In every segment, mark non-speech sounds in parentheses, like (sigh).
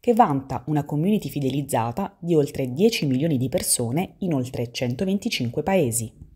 che vanta una community fidelizzata di oltre 10 milioni di persone in oltre 125 paesi.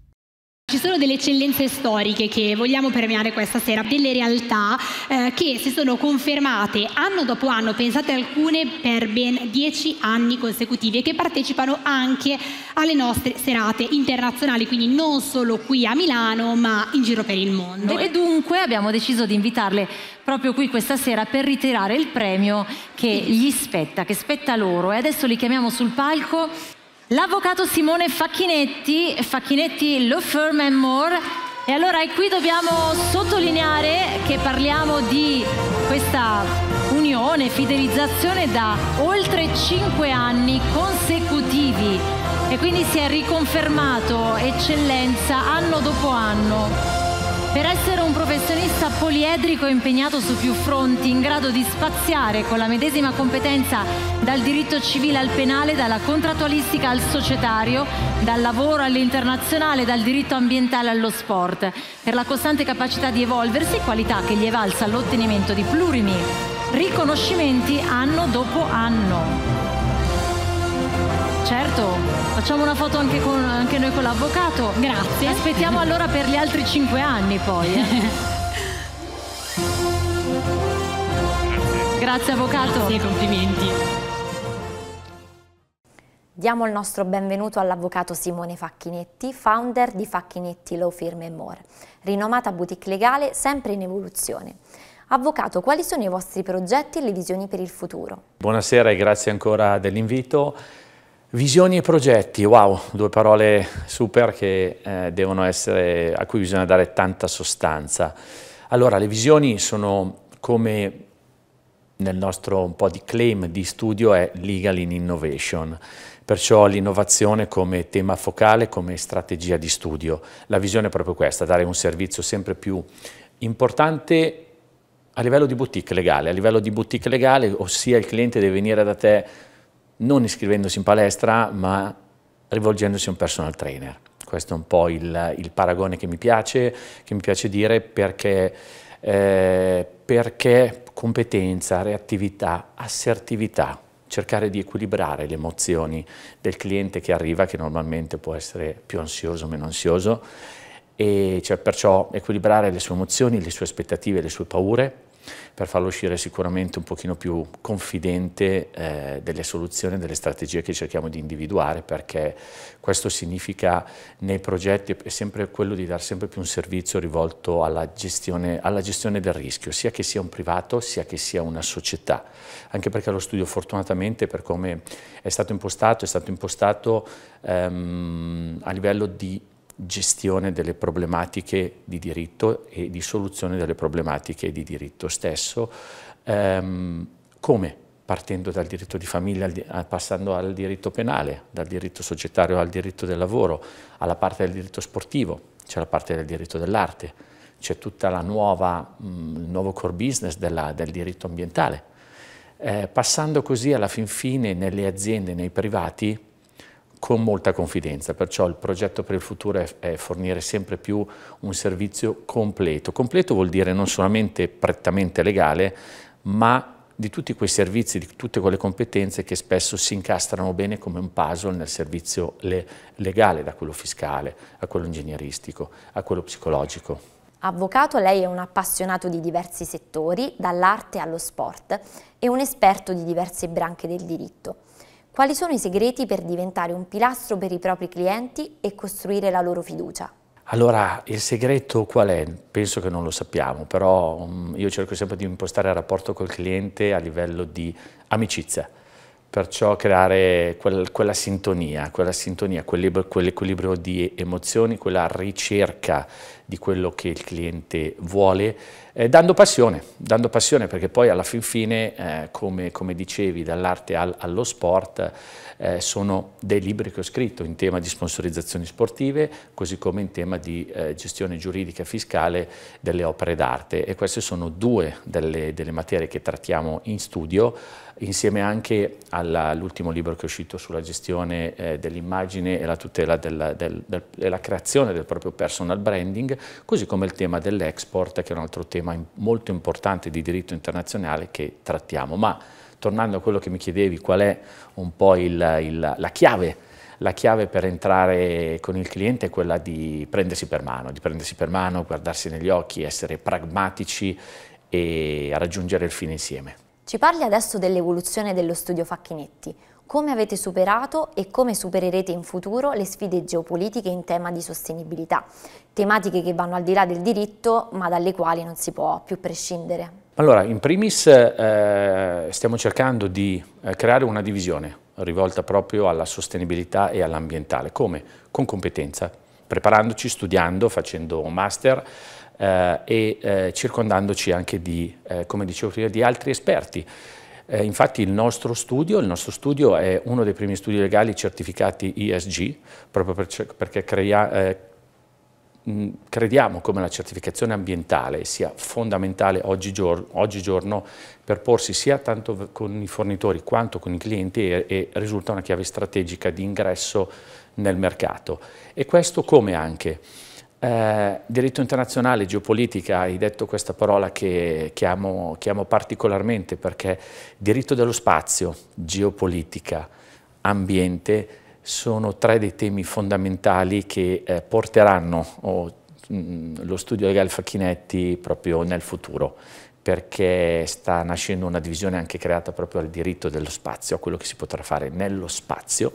Ci sono delle eccellenze storiche che vogliamo premiare questa sera, delle realtà eh, che si sono confermate anno dopo anno, pensate alcune per ben dieci anni consecutivi e che partecipano anche alle nostre serate internazionali, quindi non solo qui a Milano ma in giro per il mondo. E dunque abbiamo deciso di invitarle proprio qui questa sera per ritirare il premio che gli spetta, che spetta loro e adesso li chiamiamo sul palco l'avvocato Simone Facchinetti, Facchinetti Law Firm and More. E allora e qui dobbiamo sottolineare che parliamo di questa unione, fidelizzazione da oltre 5 anni consecutivi e quindi si è riconfermato eccellenza anno dopo anno. Per essere un professionista poliedrico impegnato su più fronti, in grado di spaziare con la medesima competenza dal diritto civile al penale, dalla contrattualistica al societario, dal lavoro all'internazionale, dal diritto ambientale allo sport, per la costante capacità di evolversi, qualità che gli è valsa l'ottenimento di plurimi riconoscimenti anno dopo anno. Certo, facciamo una foto anche, con, anche noi con l'avvocato. Grazie. Aspettiamo allora per gli altri cinque anni poi. Eh. (laughs) Grazie avvocato. Grazie, complimenti. Diamo il nostro benvenuto all'avvocato Simone Facchinetti, founder di Facchinetti Law Firm More, rinomata boutique legale sempre in evoluzione. Avvocato, quali sono i vostri progetti e le visioni per il futuro? Buonasera e grazie ancora dell'invito. Visioni e progetti, wow, due parole super che, eh, essere, a cui bisogna dare tanta sostanza. Allora, le visioni sono come nel nostro un po' di claim di studio è Legal in Innovation, perciò l'innovazione come tema focale, come strategia di studio. La visione è proprio questa, dare un servizio sempre più importante a livello di boutique legale, a livello di boutique legale, ossia il cliente deve venire da te non iscrivendosi in palestra ma rivolgendosi a un personal trainer. Questo è un po' il, il paragone che mi piace, che mi piace dire perché, eh, perché competenza, reattività, assertività, cercare di equilibrare le emozioni del cliente che arriva, che normalmente può essere più ansioso o meno ansioso, e cioè perciò equilibrare le sue emozioni, le sue aspettative, le sue paure, per farlo uscire sicuramente un pochino più confidente eh, delle soluzioni, delle strategie che cerchiamo di individuare, perché questo significa nei progetti è sempre quello di dare sempre più un servizio rivolto alla gestione, alla gestione del rischio, sia che sia un privato, sia che sia una società, anche perché lo studio fortunatamente per come è stato impostato, è stato impostato ehm, a livello di gestione delle problematiche di diritto e di soluzione delle problematiche di diritto stesso. Ehm, come? Partendo dal diritto di famiglia, passando al diritto penale, dal diritto societario al diritto del lavoro, alla parte del diritto sportivo, c'è la parte del diritto dell'arte, c'è tutto mm, il nuovo core business della, del diritto ambientale. Eh, passando così alla fin fine nelle aziende, nei privati, con molta confidenza, perciò il progetto per il futuro è, è, fornire sempre più un servizio completo. Completo vuol dire non solamente prettamente legale, ma di tutti quei servizi, di tutte quelle competenze che spesso si incastrano bene come un puzzle nel servizio le legale, da quello fiscale a quello ingegneristico, a quello psicologico. Avvocato, lei è un appassionato di diversi settori, dall'arte allo sport, e un esperto di diverse branche del diritto. Quali sono i segreti per diventare un pilastro per i propri clienti e costruire la loro fiducia? Allora, il segreto qual è? Penso che non lo sappiamo, però mm, io cerco sempre di impostare il rapporto col cliente a livello di amicizia, perciò creare quel, quella sintonia, quell'equilibrio quell quell di emozioni, quella ricerca di quello che il cliente vuole, eh, dando passione, dando passione perché poi alla fin fine, eh, come, come, dicevi, dall'arte al, allo sport, eh, sono dei libri che ho scritto in tema di sponsorizzazioni sportive, così come in tema di eh, gestione giuridica e fiscale delle opere d'arte e queste sono due delle, delle materie che trattiamo in studio, insieme anche all'ultimo libro che è uscito sulla gestione eh, dell'immagine e la tutela della, del, del, della creazione del proprio personal branding, così come il tema dell'export, che è un altro tema molto importante di diritto internazionale che trattiamo. Ma tornando a quello che mi chiedevi, qual è un po' il, il, la chiave? La chiave per entrare con il cliente è quella di prendersi per mano, di prendersi per mano, guardarsi negli occhi, essere pragmatici e raggiungere il fine insieme. Ci parli adesso dell'evoluzione dello studio Facchinetti, come avete superato e come supererete in futuro le sfide geopolitiche in tema di sostenibilità, tematiche che vanno al di là del diritto ma dalle quali non si può più prescindere. Allora, in primis eh, stiamo cercando di eh, creare una divisione rivolta proprio alla sostenibilità e all'ambientale, come? Con competenza, preparandoci, studiando, facendo un master, eh, e eh, circondandoci anche di, eh, come dicevo prima, di altri esperti eh, infatti il nostro, studio, il nostro, studio, è uno dei primi studi legali certificati ESG, proprio per, perché crea, eh, crediamo come la certificazione ambientale sia fondamentale oggigiorno, oggigiorno per porsi sia tanto con i fornitori quanto con i clienti e, e risulta una chiave strategica di ingresso nel mercato. E questo come anche? Eh, diritto internazionale, geopolitica, hai detto questa parola che, chiamo, amo, particolarmente perché diritto dello spazio, geopolitica, ambiente sono tre dei temi fondamentali che eh, porteranno oh, mh, mm, lo studio di Galfa Chinetti proprio nel futuro perché sta nascendo una divisione anche creata proprio al diritto dello spazio, a quello che si potrà fare nello spazio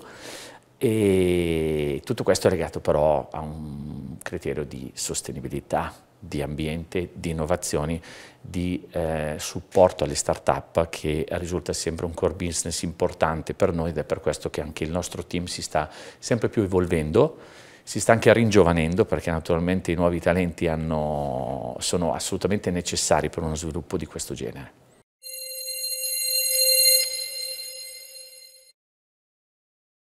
e tutto questo è legato però a un criterio di sostenibilità, di ambiente, di innovazioni, di eh, supporto alle start-up che risulta sempre un core business importante per noi ed è per questo che anche il nostro team si sta sempre più evolvendo, si sta anche ringiovanendo perché naturalmente i nuovi talenti hanno, sono assolutamente necessari per uno sviluppo di questo genere.